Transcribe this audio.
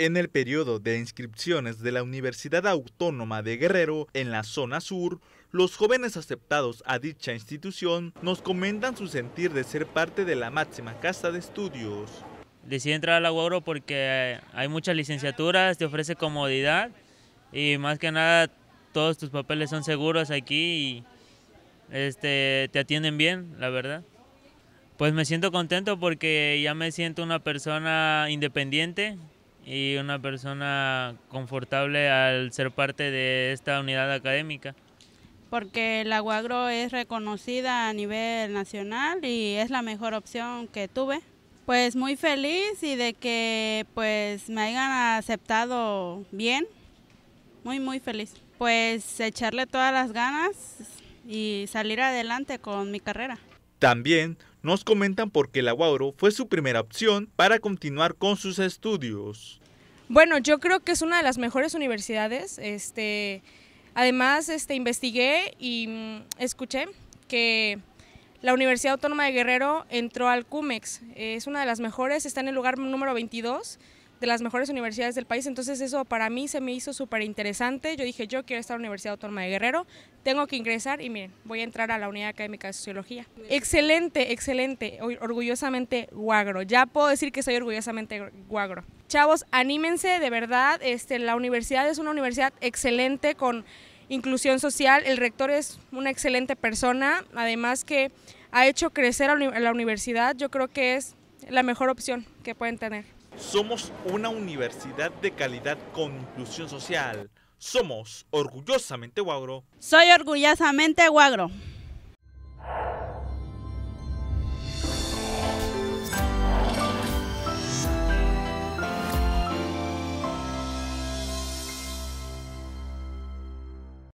En el periodo de inscripciones de la Universidad Autónoma de Guerrero en la zona sur, los jóvenes aceptados a dicha institución nos comentan su sentir de ser parte de la máxima casa de estudios. Decidí entrar a la UABRO porque eh, hay muchas licenciaturas, te ofrece comodidad y más que nada todos tus papeles son seguros aquí y este, te atienden bien, la verdad. Pues me siento contento porque ya me siento una persona independiente, y una persona confortable al ser parte de esta unidad académica. Porque la Guagro es reconocida a nivel nacional y es la mejor opción que tuve. Pues muy feliz y de que pues me hayan aceptado bien. Muy muy feliz. Pues echarle todas las ganas y salir adelante con mi carrera. También nos comentan por qué la Guauro fue su primera opción para continuar con sus estudios. Bueno, yo creo que es una de las mejores universidades. Este, además, este, investigué y mm, escuché que la Universidad Autónoma de Guerrero entró al CUMEX. Es una de las mejores, está en el lugar número 22 de las mejores universidades del país, entonces eso para mí se me hizo súper interesante, yo dije yo quiero estar en la Universidad Autónoma de Guerrero, tengo que ingresar y miren, voy a entrar a la Unidad Académica de Sociología. Excelente, excelente, orgullosamente guagro, ya puedo decir que soy orgullosamente guagro. Chavos, anímense, de verdad, este, la universidad es una universidad excelente con inclusión social, el rector es una excelente persona, además que ha hecho crecer a la universidad, yo creo que es la mejor opción que pueden tener. Somos una universidad de calidad con inclusión social. Somos orgullosamente Guagro. Soy orgullosamente Guagro.